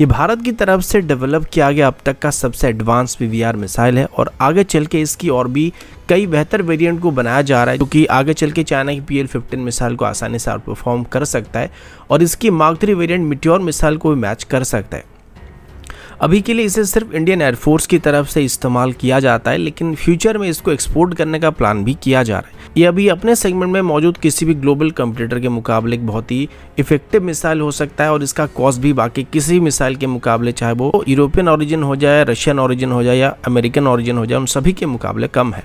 ये भारत की तरफ से डेवलप किया गया अब तक का सबसे एडवांस पी मिसाइल है और आगे चल के इसकी और भी कई बेहतर वेरिएंट को बनाया जा रहा है क्योंकि आगे चल के चाइना की पी एल मिसाइल को आसानी से आउट परफॉर्म कर सकता है और इसकी mark three variant meteor missile को भी मैच कर सकता है अभी के लिए इसे सिर्फ इंडियन एयरफोर्स की तरफ से इस्तेमाल किया जाता है लेकिन फ्यूचर में इसको एक्सपोर्ट करने का प्लान भी किया जा रहा है ये अभी अपने सेगमेंट में मौजूद किसी भी ग्लोबल कंप्यूटर के मुकाबले बहुत ही इफेक्टिव मिसाइल हो सकता है और इसका कॉस्ट भी बाकी किसी मिसाइल के मुकाबले चाहे वो यूरोपियन ऑरिजिन हो जाए रशियन ऑरिजिन हो जाए या अमेरिकन ऑरिजिन हो जाए उन सभी के मुकाबले कम है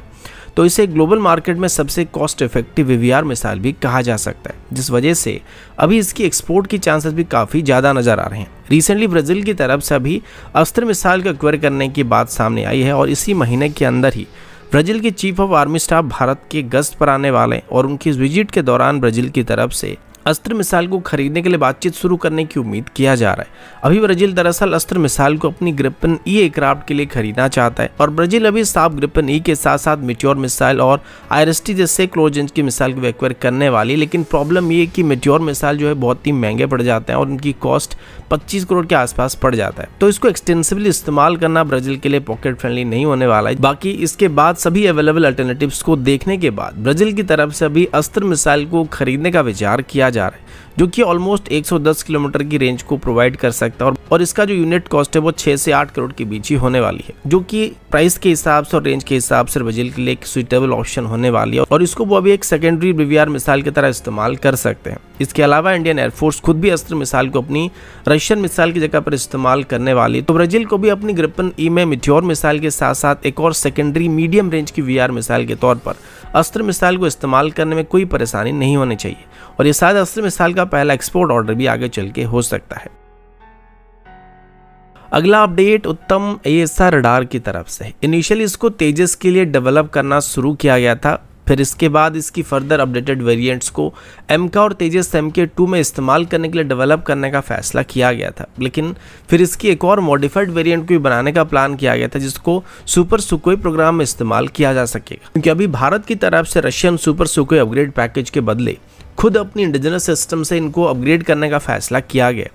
तो इसे ग्लोबल मार्केट में सबसे कॉस्ट इफेक्टिव वीवीआर मिसाइल भी कहा जा सकता है जिस वजह से अभी इसकी एक्सपोर्ट की चांसेस भी काफ़ी ज़्यादा नज़र आ रहे हैं रिसेंटली ब्राज़ील की तरफ से अभी अस्त्र मिसाइल को एक्वायर करने की बात सामने आई है और इसी महीने के अंदर ही ब्राज़ील के chief of army staff Bharat के गश्त पर आने वाले हैं और उनकी विजिट के दौरान ब्राज़ील की तरफ से अस्त्र मिसाइल को खरीदने के लिए बातचीत शुरू करने की उम्मीद किया जा रहा है अभी ब्राजील दरअसल अस्त्र मिसाइल को अपनी ग्रिपन ई एयरक्राफ्ट के लिए खरीदना चाहता है और ब्राजील अभी साफ ग्रिपन ई के साथ साथ मिट्योर मिसाइल और आर जैसे क्लोज रेंज की मिसाइल को एक्वायर करने वाली लेकिन प्रॉब्लम ये कि मेट्योर मिसाइल जो है बहुत ही महंगे पड़ जाते हैं और उनकी कॉस्ट पच्चीस करोड़ के आसपास पड़ जाता है तो इसको एक्सटेंसिवली इस्तेमाल करना ब्राजील के लिए पॉकेट फ्रेंडली नहीं होने वाला है बाकी इसके बाद सभी अवेलेबल अल्टरनेटिव को देखने के बाद ब्राजील की तरफ से अभी अस्त्र मिसाइल को खरीदने का विचार किया जा रहा है जो कि ऑलमोस्ट 110 किलोमीटर की रेंज को प्रोवाइड कर सकता है और इसका जो यूनिट कॉस्ट है वो 6 से 8 करोड़ के बीच ही होने वाली है जो कि प्राइस के हिसाब से और रेंज के हिसाब से बजेल के लिए एक सुइटेबल ऑप्शन होने वाली है और इसको वो अभी एक सेकेंडरी बीवीआर मिसाइल की तरह इस्तेमाल कर सकते हैं इसके अलावा इंडियन एयरफोर्स खुद भी अस्त्र मिसाइल को अपनी रशियन मिसाइल की जगह पर इस्तेमाल करने वाली तो ब्राजील को भी अपनी ग्रिपन ई में मिथ्योर मिसाइल के साथ साथ एक और सेकेंडरी मीडियम रेंज की वी मिसाइल के तौर पर अस्त्र मिसाइल को इस्तेमाल करने में कोई परेशानी नहीं होनी चाहिए और ये शायद अस्त्र मिसाइल का पहला एक्सपोर्ट ऑर्डर भी आगे चल के हो सकता है अगला अपडेट उत्तम ए रडार की तरफ से इनिशियली इसको तेजस के लिए डेवलप करना शुरू किया गया था फिर इसके बाद इसकी फर्दर अपडेटेड वेरिएंट्स को एम का और तेजस एम के टू में इस्तेमाल करने के लिए डेवलप करने का फैसला किया गया था लेकिन फिर इसकी एक और मॉडिफाइड वेरिएंट को भी बनाने का प्लान किया गया था जिसको सुपर सुकोई प्रोग्राम में इस्तेमाल किया जा सकेगा क्योंकि अभी भारत की तरफ से Russian super Sukhoi upgrade package के बदले खुद अपनी इंडिजिनस सिस्टम से इनको अपग्रेड करने का फैसला किया गया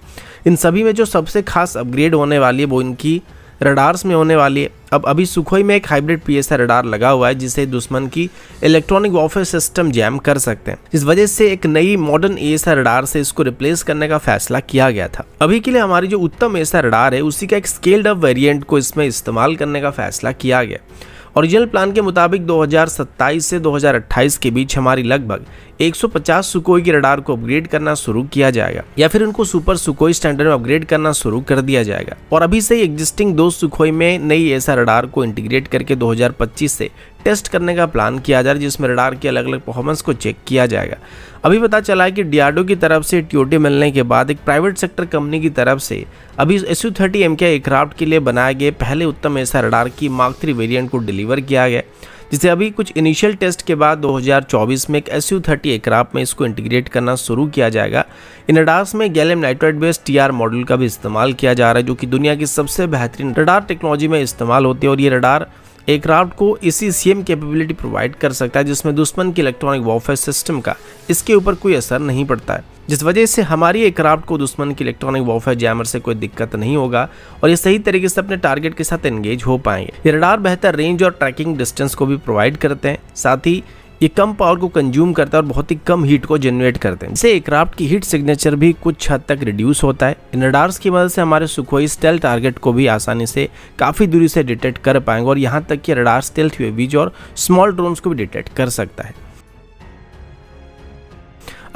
इन सभी में जो सबसे खास अपग्रेड होने वाली है वो इनकी रडार्स में होने वाली है अब अभी सुखोई में एक हाइब्रिड पीएसआर रडार लगा हुआ है जिसे दुश्मन की इलेक्ट्रॉनिक वॉरफेयर सिस्टम जैम कर सकते हैं इस वजह से एक नई मॉडर्न एएसआर रडार से इसको रिप्लेस करने का फैसला किया गया था अभी के लिए हमारी जो उत्तम एएसआर रडार है उसी का एक स्केल्ड अप वेरियंट को इसमें इस्तेमाल करने का फैसला किया गया ओरिजिनल प्लान के मुताबिक 2027 से 2028 के बीच हमारी लगभग 150 सुकोई के रडार को अपग्रेड करना शुरू किया जाएगा या फिर उनको सुपर सुकोई स्टैंडर्ड में अपग्रेड करना शुरू कर दिया जाएगा और अभी से एग्जिस्टिंग दो सुखोई में नई ऐसा रडार को इंटीग्रेट करके 2025 से टेस्ट करने का प्लान किया जा रहा है जिसमें रडार के अलग अलग परफॉर्मेंस को चेक किया जाएगा अभी पता चला है कि डीआरडो की तरफ से ट्योटी मिलने के बाद एक प्राइवेट सेक्टर कंपनी की तरफ से अभी S U thirty M K aircraft के लिए बनाए गए पहले उत्तम ऐसा रडार की मार्क थ्री वेरियंट को डिलीवर किया गया जिसे अभी कुछ इनिशियल टेस्ट के बाद 2024 में एक एस यू थर्टी एयरक्राफ्ट में इसको इंटीग्रेट करना शुरू किया जाएगा इन रडार्स में gallium nitride based T model का भी इस्तेमाल किया जा रहा है जो कि दुनिया की सबसे बेहतरीन रडार टेक्नोलॉजी में इस्तेमाल होती है और ये रडार एयरक्राफ्ट को इसी सेम कैपेबिलिटी प्रोवाइड कर सकता है जिसमें दुश्मन के इलेक्ट्रॉनिक वॉफेयर सिस्टम का इसके ऊपर कोई असर नहीं पड़ता है जिस वजह से हमारी एयरक्राफ्ट को दुश्मन की इलेक्ट्रॉनिक वॉफेयर जैमर से कोई दिक्कत नहीं होगा और ये सही तरीके से अपने टारगेट के साथ एंगेज हो पाएंगे ये रडार बेहतर रेंज और ट्रैकिंग डिस्टेंस को भी प्रोवाइड करते हैं साथ ही ये कम पावर को कंज्यूम करता है और बहुत ही कम हीट को जनरेट करते हैं इससे एयरक्राफ्ट की हीट सिग्नेचर भी कुछ हद तक रिड्यूस होता है इन रडार्स की मदद से हमारे सुखोई स्टेल टारगेट को भी आसानी से काफ़ी दूरी से डिटेक्ट कर पाएंगे और यहाँ तक कि रडार स्टेल्थ बीज और स्मॉल ड्रोन्स को भी डिटेक्ट कर सकता है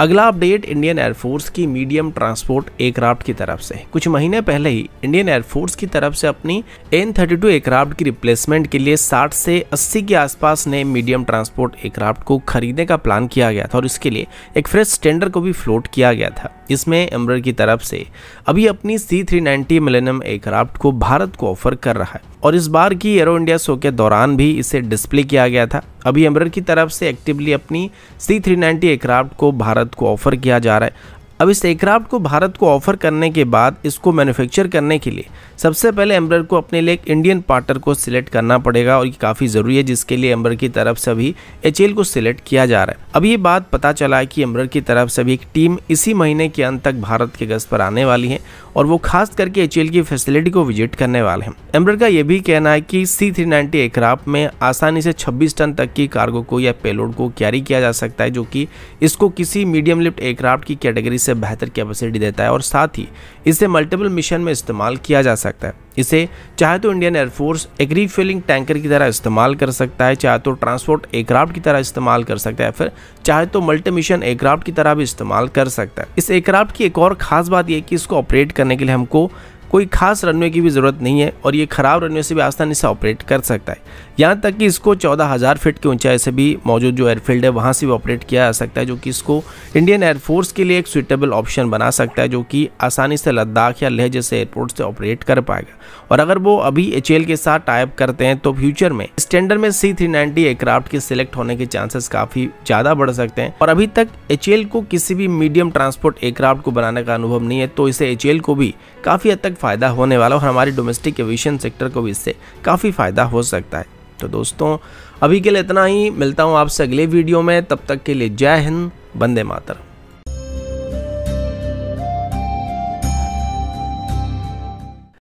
अगला अपडेट इंडियन एयरफोर्स की मीडियम ट्रांसपोर्ट एयरक्राफ्ट की तरफ से कुछ महीने पहले ही इंडियन एयरफोर्स की तरफ से अपनी एन थर्टी टू एयरक्राफ्ट की रिप्लेसमेंट के लिए 60 से 80 के आसपास नए मीडियम ट्रांसपोर्ट एयरक्राफ्ट को खरीदने का प्लान किया गया था और इसके लिए एक फ्रेश टेंडर को भी फ्लोट किया गया था इसमें एम्बर की तरफ से अभी अपनी C three ninety millennium aircraft को भारत को ऑफर कर रहा है और इस बार की एरो इंडिया शो के दौरान भी इसे डिस्प्ले किया गया था अभियमरन की तरफ से एक्टिवली अपनी सी थ्री नाइन्टी एयरक्राफ्ट को भारत को ऑफर किया जा रहा है अब इस एयरक्राफ्ट को भारत को ऑफर करने के बाद इसको मैन्युफैक्चर करने के लिए सबसे पहले एम्बर को अपने लिए एक इंडियन पार्टनर को सिलेक्ट करना पड़ेगा और ये काफ़ी ज़रूरी है जिसके लिए एम्बर की तरफ से भी एच को सिलेक्ट किया जा रहा है अब ये बात पता चला है कि एम्बर की तरफ से भी एक टीम इसी महीने के अंत तक भारत के गज पर आने वाली है और वो खास करके एच की फैसिलिटी को विजिट करने वाले हैं एम्बर का ये भी कहना है कि सी थ्री एयरक्राफ्ट में आसानी से छब्बीस टन तक की कार्गो को या पेलोड को कैरी किया जा सकता है जो कि इसको किसी मीडियम लिफ्ट एयरक्राफ्ट की कैटेगरी से बेहतर कैपेसिटी देता है और साथ ही इसे मल्टीपल मिशन में इस्तेमाल किया जा सकता है सकता है इसे चाहे तो इंडियन एयरफोर्स एग्री फिलिंग टैंकर की तरह इस्तेमाल कर सकता है चाहे तो ट्रांसपोर्ट एयरक्राफ्ट की तरह इस्तेमाल कर सकता है फिर चाहे तो मल्टी मिशन एयरक्राफ्ट की तरह भी इस्तेमाल कर सकता है इस एयरक्राफ्ट की एक और खास बात यह कि इसको ऑपरेट करने के लिए हमको कोई खास रनवे की भी ज़रूरत नहीं है और ये ख़राब रनवे से भी आसानी से ऑपरेट कर सकता है यहाँ तक कि इसको चौदह हज़ार फीट की ऊंचाई से भी मौजूद जो एयरफील्ड है वहाँ से भी ऑपरेट किया जा सकता है जो कि इसको इंडियन एयरफोर्स के लिए एक सुइटेबल ऑप्शन बना सकता है जो कि आसानी से लद्दाख या लेह जैसे एयरपोर्ट से ऑपरेट कर पाएगा और अगर वो अभी एच के साथ टाइप करते हैं तो फ्यूचर में स्टैंडर्ड में सी थ्री एयरक्राफ्ट के सिलेक्ट होने के चांसेस काफ़ी ज़्यादा बढ़ सकते हैं और अभी तक एच को किसी भी मीडियम ट्रांसपोर्ट एयरक्राफ्ट को बनाने का अनुभव नहीं है तो इसे एच को भी काफ़ी हद तक फ़ायदा होने वाला और हमारी डोमेस्टिक एविएशन सेक्टर को भी इससे काफ़ी फ़ायदा हो सकता है तो दोस्तों अभी के लिए इतना ही मिलता हूँ आपसे अगले वीडियो में तब तक के लिए जय हिंद बंदे मातरम